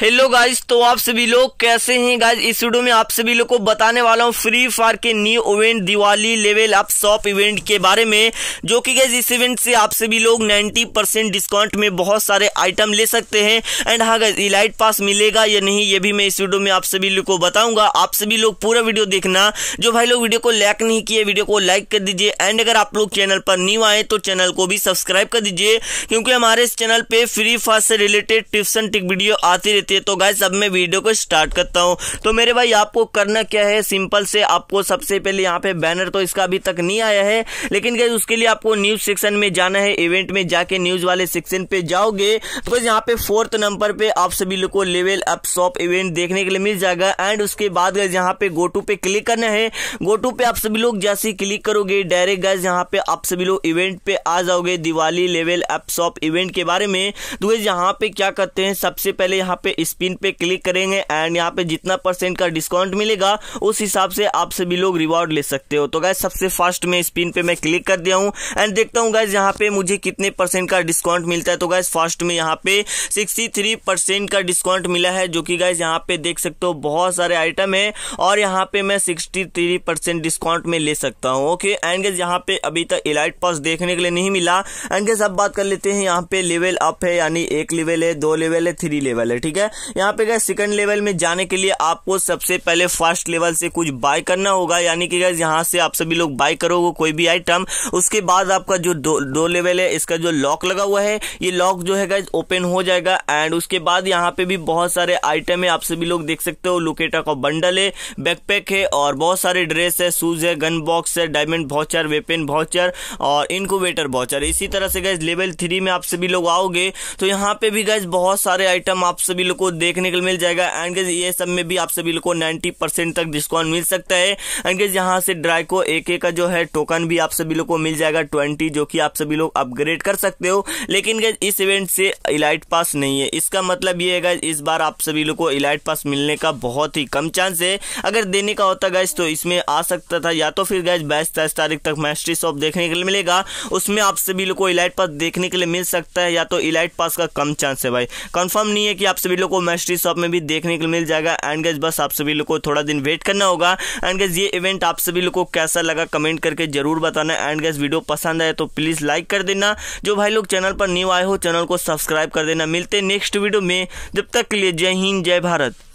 hello guys तो आप सभी लोग कैसे हैं गाइस इस वीडियो में आप सभी लोग को बताने वाला हूं फ्री फायर के new event Diwali level up shop event के बारे में जो कि गाइस इस इवेंट से आप सभी लोग 90 परसेंट डिस्काउंट में बहुत सारे आइटम ले सकते हैं एंड हाँ गाइस इलाइट पास मिलेगा या नहीं ये भी मैं इस वीडियो में आप सभी लोग को बताऊंगा आप सभी लोग पूरा वीडियो देखना जो भाई लोग वीडियो को लाइक नहीं किए वीडियो को लाइक कर दीजिए एंड अगर आप लोग चैनल पर न्यू आए तो चैनल को भी सब्सक्राइब कर दीजिए क्योंकि हमारे इस चैनल पर फ्री फायर से related tips and trick video आती रहती लेती है तो गाइज अब मैं वीडियो को स्टार्ट करता हूँ तो मेरे भाई आपको करना क्या है सिंपल से आपको सबसे पहले यहाँ पे बैनर तो इसका अभी तक नहीं आया है लेकिन गाइज उसके लिए आपको न्यूज सेक्शन में जाना है इवेंट में जाके न्यूज वाले सेक्शन पे जाओगे तो गाइज यहाँ पे फोर्थ नंबर पे आप सभी लोग को लेवल अप शॉप इवेंट देखने के लिए मिल जाएगा एंड उसके बाद गाइज यहाँ पे गोटू पे क्लिक करना है गोटू पे आप सभी लोग जैसे क्लिक करोगे डायरेक्ट गाइज यहाँ पे आप सभी लोग इवेंट पे आ जाओगे Diwali level up shop event के बारे में तो गाइज यहाँ पे क्या करते हैं सबसे पहले यहाँ पे इस पिन पे क्लिक करेंगे एंड यहाँ पे जितना परसेंट का डिस्काउंट मिलेगा उस हिसाब से आप सभी लोग रिवॉर्ड ले सकते हो तो गाय सबसे फास्ट में इस पिन पे मैं क्लिक कर दिया हूँ एंड देखता हूँ गाइज यहाँ पे मुझे कितने परसेंट का डिस्काउंट मिलता है तो गाइज फास्ट में यहाँ पे सिक्सटी का डिस्काउंट मिला है जो की गाइज यहाँ पे देख सकते हो बहुत सारे आइटम है और यहाँ पे मैं सिक्सटी डिस्काउंट में ले सकता हूँ ओके एंड गेज यहाँ पे अभी तक इलाइट पास देखने के लिए नहीं मिला एंड गेज अब बात कर लेते हैं यहाँ पे लेवल अप है यानी एक लेवल है दो लेवल है थ्री लेवल है ठीक है है यहाँ पे गए सेकंड लेवल में जाने के लिए आपको सबसे पहले फर्स्ट लेवल से कुछ बाय करना होगा यानी कि गैस यहाँ से आप सभी लोग बाय करोगे कोई भी आइटम उसके बाद आपका जो दो, दो लेवल है इसका जो लॉक लगा हुआ है ये लॉक जो है गैस ओपन हो जाएगा एंड उसके बाद यहाँ पे भी बहुत सारे आइटम है आप सभी लोग देख सकते हो लुकेटा का बंडल है बैकपैक है और बहुत सारे ड्रेस है शूज है गन बॉक्स है डायमंड वाउचर वेपन वाउचर और इनकोवेटर वाउचर इसी तरह से गैस लेवल थ्री में आप सभी लोग आओगे तो यहाँ पे भी गैस बहुत सारे आइटम आप सभी लोग को देखने को मिल जाएगा एंड गेज ये सब में भी आप सभी लोग को नाइन्टी परसेंट तक डिस्काउंट मिल सकता है एंड गेज यहाँ से ड्राई को एक का जो है टोकन भी आप सभी लोग को मिल जाएगा ट्वेंटी जो कि आप सभी लोग अपग्रेड कर सकते हो लेकिन गेज इस इवेंट से इलाइट पास नहीं है इसका मतलब ये है इस बार आप सभी लोग को इलाइट पास मिलने का बहुत ही कम चांस है अगर देने का होता गैस तो इसमें आ सकता था या तो फिर गैस बाईस तेईस तारीख तक मैस्ट्री शॉप देखने के लिए मिलेगा उसमें आप सभी लोग को इलाइट पास देखने के लिए मिल सकता है या तो इलाइट पास का कम चांस है भाई कंफर्म नहीं है कि आप सभी लोग लोग को मैस्ट्री शॉप में भी देखने को मिल जाएगा एंड गज बस आप सभी लोग को थोड़ा दिन वेट करना होगा एंड गज ये इवेंट आप सभी लोग को कैसा लगा कमेंट करके जरूर बताना एंड गज वीडियो पसंद आए तो प्लीज़ लाइक कर देना जो भाई लोग चैनल पर न्यू आए हो चैनल को सब्सक्राइब कर देना मिलते नेक्स्ट वीडियो में जब तक के लिए जय हिंद जय भारत